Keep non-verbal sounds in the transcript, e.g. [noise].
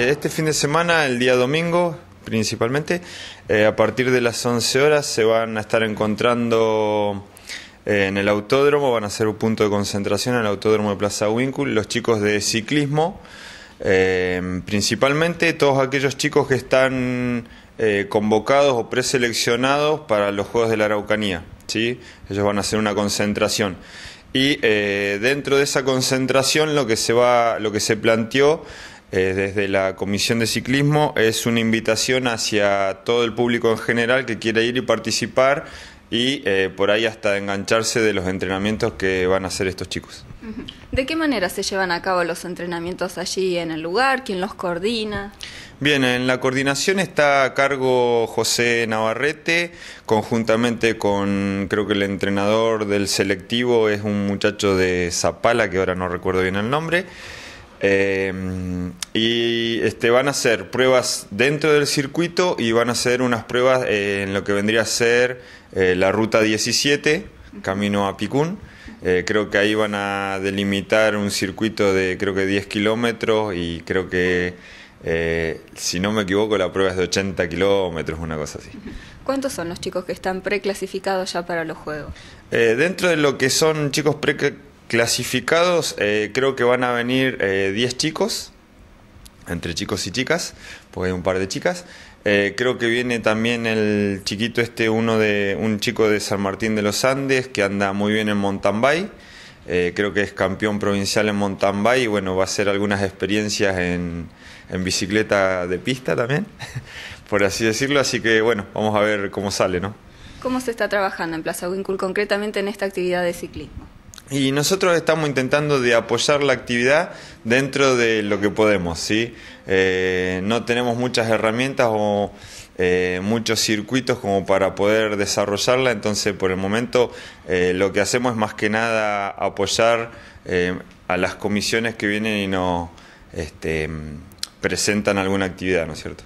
Este fin de semana, el día domingo principalmente, eh, a partir de las 11 horas se van a estar encontrando eh, en el autódromo, van a ser un punto de concentración en el autódromo de Plaza Wincul, los chicos de ciclismo, eh, principalmente todos aquellos chicos que están convocados o preseleccionados para los Juegos de la Araucanía. ¿sí? Ellos van a hacer una concentración. Y dentro de esa concentración lo que se va, lo que se planteó eh, desde la Comisión de Ciclismo es una invitación hacia todo el público en general que quiera ir y participar y eh, por ahí hasta engancharse de los entrenamientos que van a hacer estos chicos. ¿De qué manera se llevan a cabo los entrenamientos allí en el lugar? ¿Quién los coordina? Bien, en la coordinación está a cargo José Navarrete, conjuntamente con creo que el entrenador del selectivo es un muchacho de Zapala, que ahora no recuerdo bien el nombre. Em, y este, van a hacer pruebas dentro del circuito y van a hacer unas pruebas eh, en lo que vendría a ser eh, la ruta 17, camino a Picún. Eh, creo que ahí van a delimitar un circuito de creo que 10 kilómetros y creo que, si no me equivoco, la prueba es de 80 kilómetros, una cosa así. ¿Cuántos son los chicos que están preclasificados ya para los juegos? dentro de lo que son chicos preclasificados Clasificados, eh, creo que van a venir 10 eh, chicos, entre chicos y chicas, porque hay un par de chicas. Eh, creo que viene también el chiquito este, uno de un chico de San Martín de los Andes que anda muy bien en mountain bike. creo que es campeón provincial en mountain bike y bueno, va a hacer algunas experiencias en, bicicleta de pista también, [laughs] por así decirlo. Así que bueno, vamos a ver cómo sale, ¿no? ¿Cómo se está trabajando en Plaza Wincul concretamente en esta actividad de ciclismo? Y nosotros estamos intentando de apoyar la actividad dentro de lo que podemos, ¿sí? Eh, no tenemos muchas herramientas o eh, muchos circuitos como para poder desarrollarla, entonces por el momento eh, lo que hacemos es más que nada apoyar a las comisiones que vienen y nos este, presentan alguna actividad, ¿no es cierto?